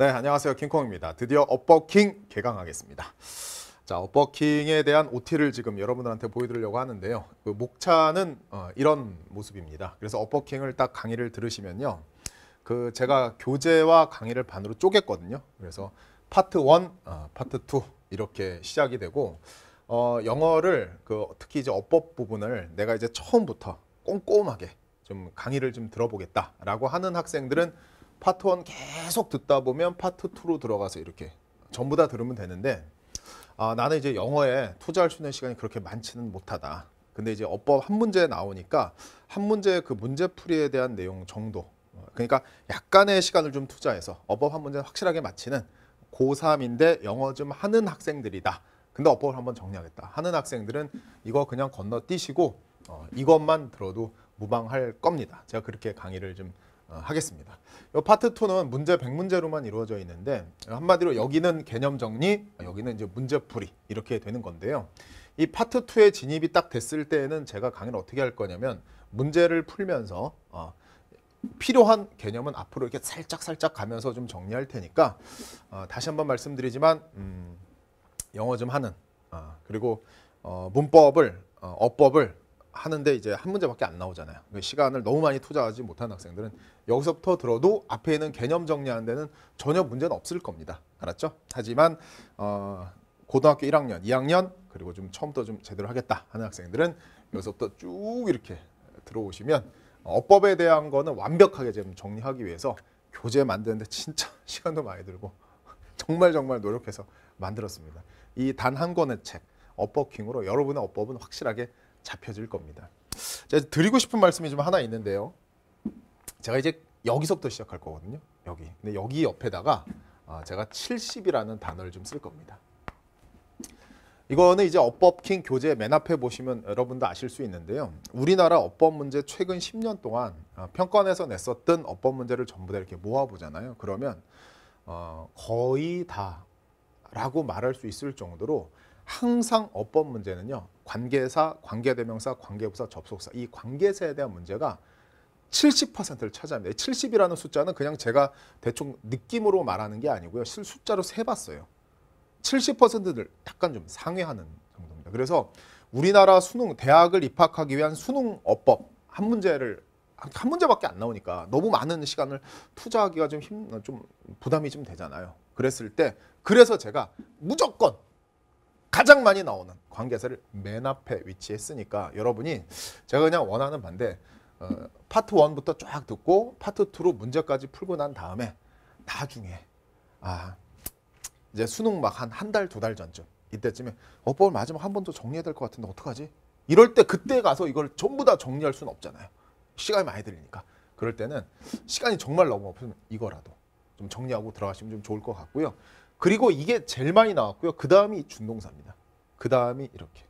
네, 안녕하세요. 킹콩입니다. 드디어 업버킹 개강하겠습니다. 자, 업버킹에 대한 OT를 지금 여러분들한테 보여드리려고 하는데요. 그 목차는 어, 이런 모습입니다. 그래서 업버킹을 딱 강의를 들으시면요. 그 제가 교재와 강의를 반으로 쪼갰거든요. 그래서 파트 1, 어, 파트 2 이렇게 시작이 되고 어, 영어를 그 특히 이제 어법 부분을 내가 이제 처음부터 꼼꼼하게 좀 강의를 좀 들어보겠다라고 하는 학생들은 파트 1 계속 듣다 보면 파트 2로 들어가서 이렇게 전부 다 들으면 되는데 아, 나는 이제 영어에 투자할 수 있는 시간이 그렇게 많지는 못하다. 근데 이제 어법 한 문제 나오니까 한 문제의 그 문제풀이에 대한 내용 정도 어, 그러니까 약간의 시간을 좀 투자해서 어법 한 문제 확실하게 마치는 고3인데 영어 좀 하는 학생들이다. 근데 어법을 한번 정리하겠다 하는 학생들은 이거 그냥 건너뛰시고 어, 이것만 들어도 무방할 겁니다. 제가 그렇게 강의를 좀 어, 하겠습니다. 이 파트 2는 문제 100문제로만 이루어져 있는데 한마디로 여기는 개념 정리, 여기는 이제 문제 풀이 이렇게 되는 건데요. 이 파트 2에 진입이 딱 됐을 때에는 제가 강의를 어떻게 할 거냐면 문제를 풀면서 어, 필요한 개념은 앞으로 이렇게 살짝살짝 가면서 좀 정리할 테니까 어, 다시 한번 말씀드리지만 음, 영어 좀 하는 어, 그리고 어, 문법을 어, 어법을 하는데 이제 한 문제밖에 안 나오잖아요. 그러니까 시간을 너무 많이 투자하지 못한 학생들은 여기서부터 들어도 앞에 있는 개념 정리하는 데는 전혀 문제는 없을 겁니다. 알았죠? 하지만 어, 고등학교 1학년, 2학년 그리고 좀 처음부터 좀 제대로 하겠다 하는 학생들은 여기서부터 쭉 이렇게 들어오시면 어법에 대한 거는 완벽하게 지금 정리하기 위해서 교재 만드는데 진짜 시간도 많이 들고 정말 정말 노력해서 만들었습니다. 이 단 한 권의 책 어법킹으로 여러분의 어법은 확실하게 잡혀질 겁니다. 제가 드리고 싶은 말씀이 좀 하나 있는데요. 제가 이제 여기서부터 시작할 거거든요. 여기. 근데 여기 옆에다가 아, 제가 70이라는 단어를 좀 쓸 겁니다. 이거는 이제 업법킹 교재 맨 앞에 보시면 여러분도 아실 수 있는데요. 우리나라 업법 문제 최근 10년 동안 아, 평가에서 냈었던 업법 문제를 전부 다 이렇게 모아보잖아요. 그러면 어, 거의 다라고 말할 수 있을 정도로 항상 업법 문제는요. 관계사, 관계대명사, 관계부사, 접속사 이 관계사에 대한 문제가 70%를 차지합니다. 70이라는 숫자는 그냥 제가 대충 느낌으로 말하는 게 아니고요. 실 숫자로 세봤어요. 70%를 약간 좀 상회하는 정도입니다. 그래서 우리나라 수능 대학을 입학하기 위한 수능 어법 한 문제를 한 문제밖에 안 나오니까 너무 많은 시간을 투자하기가 좀힘좀 부담이 좀 되잖아요. 그랬을 때 그래서 제가 무조건 가장 많이 나오는 관계사를 맨 앞에 위치했으니까 여러분이 제가 그냥 원하는 반대 어, 파트 1부터 쫙 듣고 파트 2로 문제까지 풀고 난 다음에 나중에 아 이제 수능 막 한 한 달 두달 한 전쯤 이때쯤에 어법을 마지막 한 번 더 정리해야 될 것 같은데 어떡하지? 이럴 때 그때 가서 이걸 전부 다 정리할 수는 없잖아요. 시간이 많이 들리니까. 그럴 때는 시간이 정말 너무 없으면 이거라도 좀 정리하고 들어가시면 좀 좋을 것 같고요. 그리고 이게 제일 많이 나왔고요. 그 다음이 준동사입니다. 그 다음이 이렇게.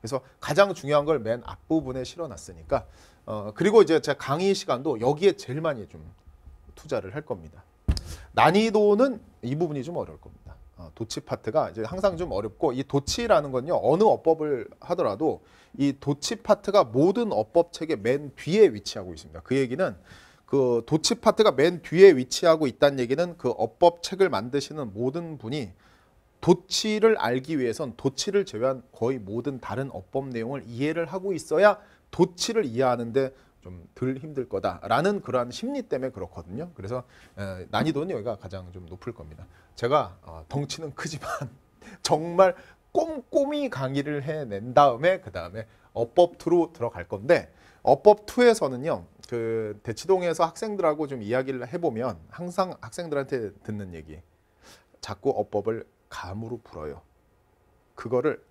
그래서 가장 중요한 걸 맨 앞부분에 실어놨으니까 어, 그리고 이제 제 강의 시간도 여기에 제일 많이 좀 투자를 할 겁니다. 난이도는 이 부분이 좀 어려울 겁니다. 어, 도치 파트가 이제 항상 좀 어렵고 이 도치라는 건요 어느 어법을 하더라도 이 도치 파트가 모든 어법 책의 맨 뒤에 위치하고 있습니다. 그 얘기는 그 도치 파트가 맨 뒤에 위치하고 있다는 얘기는 그 어법 책을 만드시는 모든 분이 도치를 알기 위해선 도치를 제외한 거의 모든 다른 어법 내용을 이해를 하고 있어야 도치를 이해하는데 좀 덜 힘들 거다라는 그러한 심리 때문에 그렇거든요. 그래서 난이도는 여기가 가장 좀 높을 겁니다. 제가 어, 덩치는 크지만 정말 꼼꼼히 강의를 해낸 다음에 그 다음에 어법 2로 들어갈 건데 어법 2에서는요. 그 대치동에서 학생들하고 좀 이야기를 해보면 항상 학생들한테 듣는 얘기 자꾸 어법을 감으로 불어요 그거를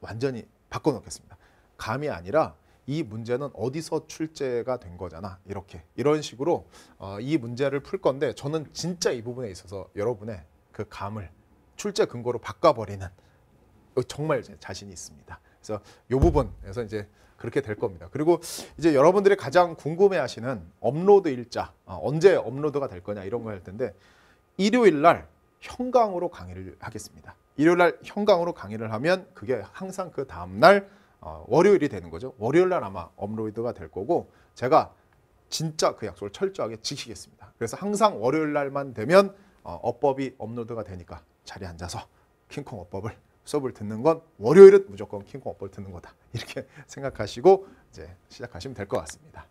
완전히 바꿔놓겠습니다. 감이 아니라 이 문제는 어디서 출제가 된 거잖아. 이렇게 이런 식으로 어, 이 문제를 풀 건데 저는 진짜 이 부분에 있어서 여러분의 그 감을 출제 근거로 바꿔버리는 어, 정말 자신이 있습니다. 그래서 이 부분에서 이제 그렇게 될 겁니다. 그리고 이제 여러분들이 가장 궁금해하시는 업로드 일자 어, 언제 업로드가 될 거냐 이런 거 할 텐데 일요일 날현강으로 강의를 하겠습니다. 일요일 날현강으로 강의를 하면 그게 항상 그 다음 날 어, 월요일이 되는 거죠. 월요일 날 아마 업로드가 될 거고 제가 진짜 그 약속을 철저하게 지키겠습니다. 그래서 항상 월요일 날만 되면 어, 어법이 업로드가 되니까 자리 앉아서 킹콩 어법을 수업을 듣는 건 월요일은 무조건 킹콩 업법을 듣는 거다. 이렇게 생각하시고 이제 시작하시면 될 것 같습니다.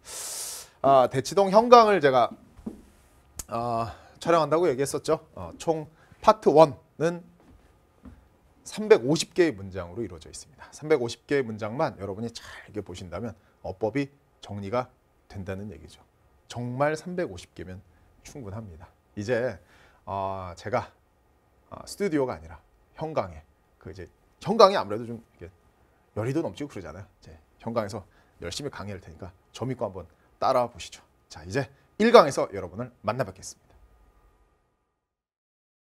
아, 대치동 형광을 제가 어, 촬영한다고 얘기했었죠. 어, 총 파트 1은 350개의 문장으로 이루어져 있습니다. 350개의 문장만 여러분이 잘읽보신다면 어법이 정리가 된다는 얘기죠. 정말 350개면 충분합니다. 이제 어, 제가 아, 스튜디오가 아니라 형광에 그 이제 형광이 아무래도 좀 열이도 넘치고 그러잖아요. 이제 형광에서 열심히 강의할 테니까 저 믿고 한번 따라와 보시죠. 자, 이제 1강에서 여러분을 만나 뵙겠습니다.